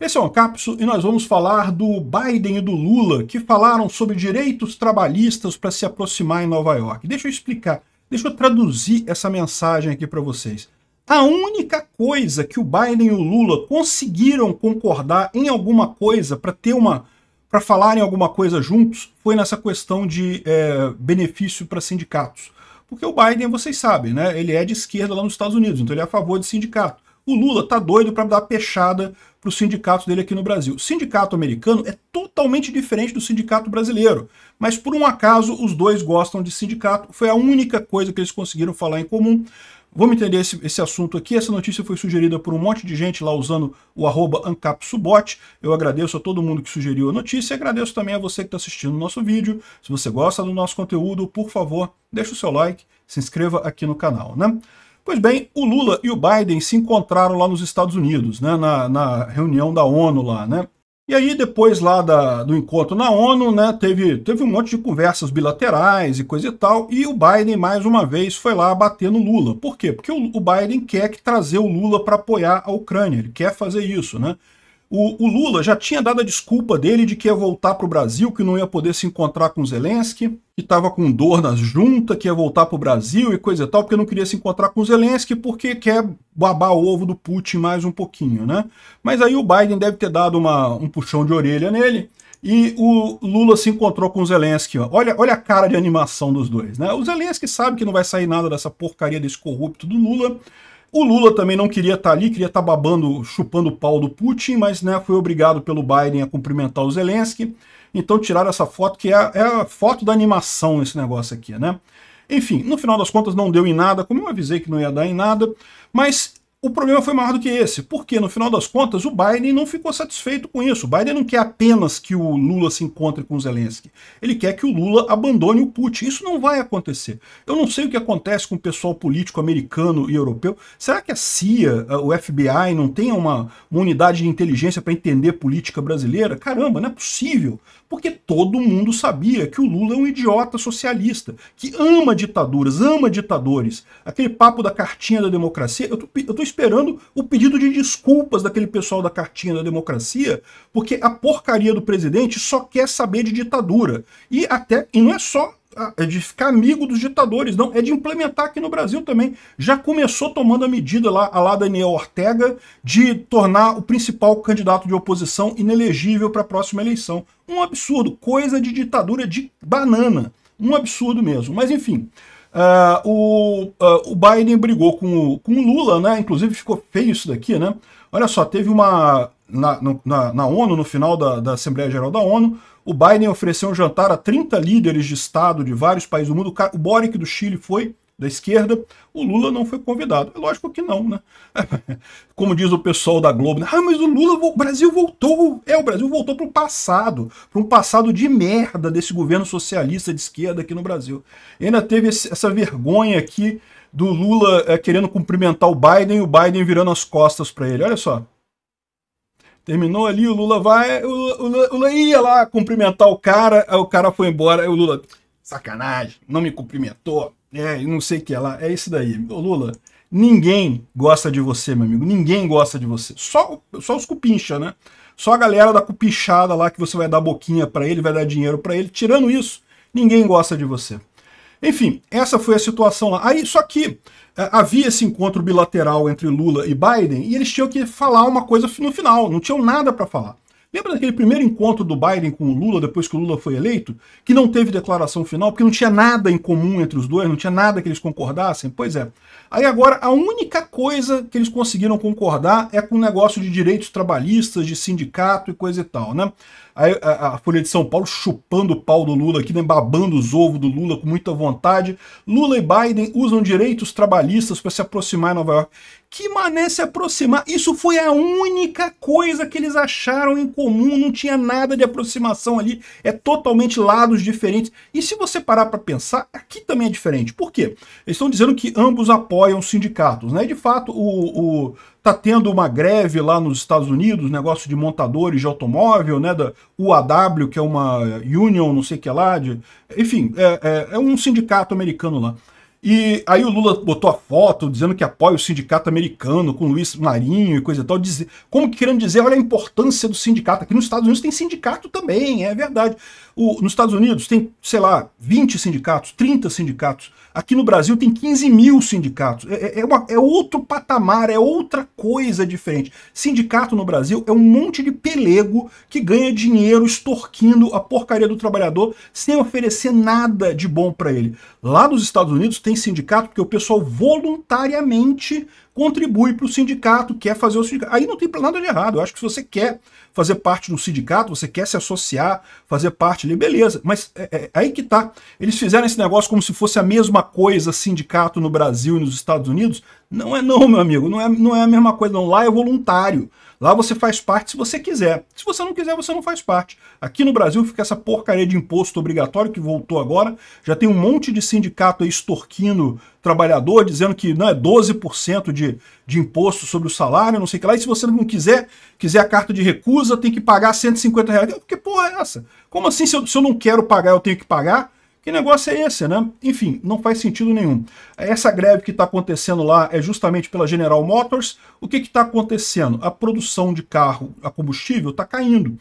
Esse é um Capso e nós vamos falar do Biden e do Lula, que falaram sobre direitos trabalhistas para se aproximar em Nova York. Deixa eu explicar, deixa eu traduzir essa mensagem aqui para vocês. A única coisa que o Biden e o Lula conseguiram concordar em alguma coisa para ter uma para falarem alguma coisa juntos foi nessa questão de é, benefício para sindicatos. Porque o Biden, vocês sabem, né? Ele é de esquerda lá nos Estados Unidos, então ele é a favor de sindicato. O Lula tá doido para dar pechada para os sindicatos dele aqui no Brasil. O sindicato americano é totalmente diferente do sindicato brasileiro, mas por um acaso os dois gostam de sindicato, foi a única coisa que eles conseguiram falar em comum. Vamos entender esse, esse assunto aqui. Essa notícia foi sugerida por um monte de gente lá usando o arroba AncapSubot. Eu agradeço a todo mundo que sugeriu a notícia e agradeço também a você que está assistindo o nosso vídeo. Se você gosta do nosso conteúdo, por favor, deixe o seu like, se inscreva aqui no canal. Né? Pois bem, o Lula e o Biden se encontraram lá nos Estados Unidos, né, na, na reunião da ONU lá, né? E aí, depois lá da, do encontro na ONU, né, teve, teve um monte de conversas bilaterais e coisa e tal, e o Biden, mais uma vez, foi lá bater no Lula. Por quê? Porque o, o Biden quer que trazer o Lula para apoiar a Ucrânia, ele quer fazer isso, né? O, o, Lula já tinha dado a desculpa dele de que ia voltar para o Brasil, que não ia poder se encontrar com Zelensky, que estava com dor nas juntas, que ia voltar para o Brasil e coisa e tal, porque não queria se encontrar com Zelensky, porque quer babar o ovo do Putin mais um pouquinho, né? Mas aí o Biden deve ter dado uma, um puxão de orelha nele, e o Lula se encontrou com o Zelensky. Olha, olha a cara de animação dos dois, né? O Zelensky sabe que não vai sair nada dessa porcaria desse corrupto do Lula, o Lula também não queria estar tá ali, queria estar tá babando, chupando o pau do Putin, mas né, foi obrigado pelo Biden a cumprimentar o Zelensky. Então tiraram essa foto, que é, é a foto da animação esse negócio aqui, né? Enfim, no final das contas não deu em nada, como eu avisei que não ia dar em nada, mas o problema foi maior do que esse, porque no final das contas o Biden não ficou satisfeito com isso. O Biden não quer apenas que o Lula se encontre com Zelensky, ele quer que o Lula abandone o Putin. Isso não vai acontecer. Eu não sei o que acontece com o pessoal político americano e europeu. Será que a CIA, o FBI, não tem uma, uma unidade de inteligência para entender política brasileira? Caramba, não é possível. Porque todo mundo sabia que o Lula é um idiota socialista, que ama ditaduras, ama ditadores. Aquele papo da cartinha da democracia, eu tô, eu tô esperando o pedido de desculpas daquele pessoal da cartinha da democracia, porque a porcaria do presidente só quer saber de ditadura. E até e não é só ah, é de ficar amigo dos ditadores, não, é de implementar aqui no Brasil também. Já começou tomando a medida lá, a lá Daniel Ortega, de tornar o principal candidato de oposição inelegível para a próxima eleição. Um absurdo, coisa de ditadura de banana. Um absurdo mesmo. Mas enfim, Uh, o, uh, o Biden brigou com o, com o Lula, né? Inclusive ficou feio isso daqui, né? Olha só, teve uma. Na, na, na ONU, no final da, da, Assembleia Geral da ONU, o Biden ofereceu um jantar a 30 líderes de Estado de vários países do mundo. O Boric do Chile foi, da esquerda, o Lula não foi convidado. É lógico que não, né? Como diz o pessoal da Globo, né? ah, mas o Lula, o Brasil voltou. É, o Brasil voltou para o passado, para um passado de merda desse governo socialista de esquerda aqui no Brasil. E ainda teve essa vergonha aqui do Lula é, querendo cumprimentar o Biden e o Biden virando as costas para ele. Olha só. Terminou ali, o Lula vai, o Lula, o Lula ia lá cumprimentar o cara, aí o cara foi embora, aí o Lula, sacanagem, não me cumprimentou é, não sei o que é lá, é isso daí. Ô, Lula, ninguém gosta de você, meu amigo, ninguém gosta de você. Só, só os cupincha, né? Só a galera da cupinchada lá que você vai dar boquinha para ele, vai dar dinheiro para ele. Tirando isso, ninguém gosta de você. Enfim, essa foi a situação lá. Aí, só que é, havia esse encontro bilateral entre Lula e Biden e eles tinham que falar uma coisa no final, não tinham nada para falar. Lembra daquele primeiro encontro do Biden com o Lula, depois que o Lula foi eleito, que não teve declaração final, porque não tinha nada em comum entre os dois, não tinha nada que eles concordassem? Pois é. Aí agora, a única coisa que eles conseguiram concordar é com o negócio de direitos trabalhistas, de sindicato e coisa e tal, né? Aí, a, a, Folha de São Paulo chupando o pau do Lula aqui, né? babando os ovos do Lula com muita vontade. Lula e Biden usam direitos trabalhistas para se aproximar em Nova York que mané se aproximar. Isso foi a única coisa que eles acharam em comum, não tinha nada de aproximação ali, é totalmente lados diferentes. E se você parar para pensar, aqui também é diferente. Por quê? Eles estão dizendo que ambos apoiam sindicatos, né? De fato, o, o tá tendo uma greve lá nos Estados Unidos, negócio de montadores de automóvel, né, da UAW, que é uma union, não sei o que lá, de, enfim, é, é, é um sindicato americano lá. E aí o Lula botou a foto dizendo que apoia o sindicato americano com Luiz Marinho e coisa e tal, dizer, como que querendo dizer, olha a importância do sindicato. Aqui nos Estados Unidos tem sindicato também, é verdade. O, nos Estados Unidos tem, sei lá, 20 sindicatos, 30 sindicatos. Aqui no Brasil tem 15 mil sindicatos. É, é, é, uma, é outro patamar, é outra coisa diferente. Sindicato no Brasil é um monte de pelego que ganha dinheiro extorquindo a porcaria do trabalhador sem oferecer nada de bom para ele. Lá nos Estados Unidos tem sindicato porque o pessoal voluntariamente contribui para o sindicato, quer fazer o sindicato. Aí não tem nada de errado. Eu acho que se você quer fazer parte de um sindicato, você quer se associar, fazer parte ali, beleza. Mas é, é, é aí que tá. Eles fizeram esse negócio como se fosse a mesma coisa sindicato no Brasil e nos Estados Unidos. Não é não, meu amigo, não é, não é a mesma coisa não. Lá é voluntário. Lá você faz parte se você quiser. Se você não quiser, você não faz parte. Aqui no Brasil fica essa porcaria de imposto obrigatório que voltou agora. Já tem um monte de sindicato aí extorquindo trabalhador, dizendo que não é 12% de, de imposto sobre o salário, não sei o que lá. E se você não quiser, quiser a carta de recusa, tem que pagar 150 reais. Que porra é essa? Como assim, se eu, se eu não quero pagar, eu tenho que pagar? Que negócio é esse, né? Enfim, não faz sentido nenhum. Essa greve que está acontecendo lá é justamente pela General Motors. O que está acontecendo? A produção de carro a combustível está caindo.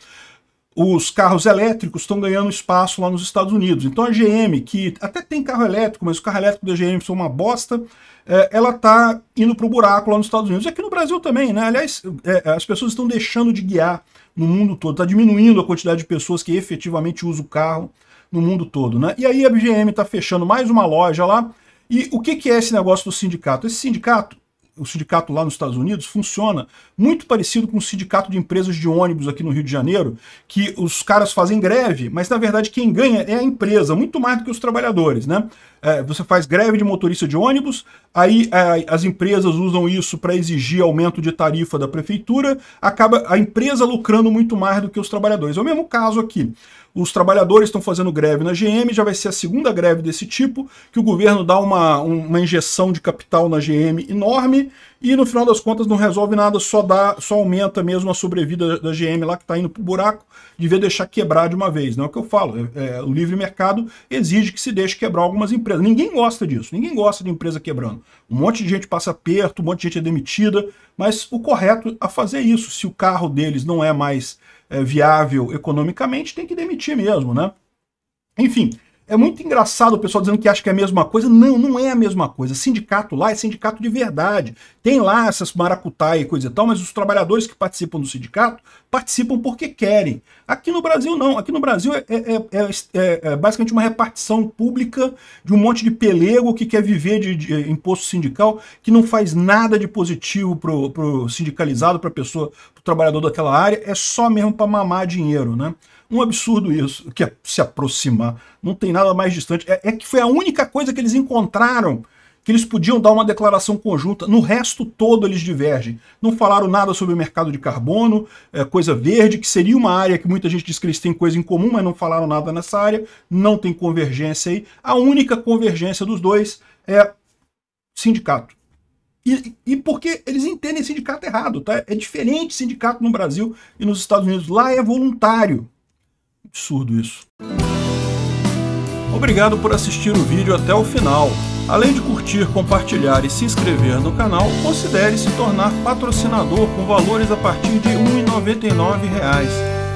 Os carros elétricos estão ganhando espaço lá nos Estados Unidos. Então a GM, que até tem carro elétrico, mas o carro elétrico da GM foi uma bosta, é, ela está indo para o buraco lá nos Estados Unidos. E aqui no Brasil também, né? Aliás, é, as pessoas estão deixando de guiar no mundo todo, está diminuindo a quantidade de pessoas que efetivamente usam o carro no mundo todo, né? E aí a BGM está fechando mais uma loja lá. E o que, que é esse negócio do sindicato? Esse sindicato o sindicato lá nos Estados Unidos funciona muito parecido com o sindicato de empresas de ônibus aqui no Rio de Janeiro, que os caras fazem greve, mas na verdade quem ganha é a empresa, muito mais do que os trabalhadores, né? É, você faz greve de motorista de ônibus, aí é, as empresas usam isso para exigir aumento de tarifa da prefeitura, acaba a empresa lucrando muito mais do que os trabalhadores. É o mesmo caso aqui. Os trabalhadores estão fazendo greve na GM, já vai ser a segunda greve desse tipo, que o governo dá uma, uma injeção de capital na GM enorme, e no final das contas não resolve nada, só dá, só aumenta mesmo a sobrevida da GM lá que está indo para o buraco, devia deixar quebrar de uma vez. Não né? é o que eu falo, é, é, o livre mercado exige que se deixe quebrar algumas empresas. Ninguém gosta disso, ninguém gosta de empresa quebrando. Um monte de gente passa perto, um monte de gente é demitida, mas o correto a fazer isso, se o carro deles não é mais é, viável economicamente, tem que demitir mesmo, né? Enfim, é muito engraçado o pessoal dizendo que acha que é a mesma coisa. Não, não é a mesma coisa. Sindicato lá é sindicato de verdade. Tem lá essas maracutaia e coisa e tal, mas os trabalhadores que participam do sindicato participam porque querem. Aqui no Brasil, não. Aqui no Brasil é, é, é, é, é basicamente uma repartição pública de um monte de pelego que quer viver de, de eh, imposto sindical, que não faz nada de positivo para o sindicalizado, para a pessoa, trabalhador daquela área é só mesmo para mamar dinheiro, né? Um absurdo isso, que é se aproximar. Não tem nada mais distante. É, é que foi a única coisa que eles encontraram que eles podiam dar uma declaração conjunta. No resto todo eles divergem. Não falaram nada sobre o mercado de carbono, é, coisa verde, que seria uma área que muita gente diz que eles têm coisa em comum, mas não falaram nada nessa área. Não tem convergência aí. A única convergência dos dois é sindicato. E, e porque eles entendem sindicato errado, tá? É diferente sindicato no Brasil e nos Estados Unidos. Lá é voluntário. Absurdo isso. Obrigado por assistir o vídeo até o final. Além de curtir, compartilhar e se inscrever no canal, considere se tornar patrocinador com valores a partir de R$ 1,99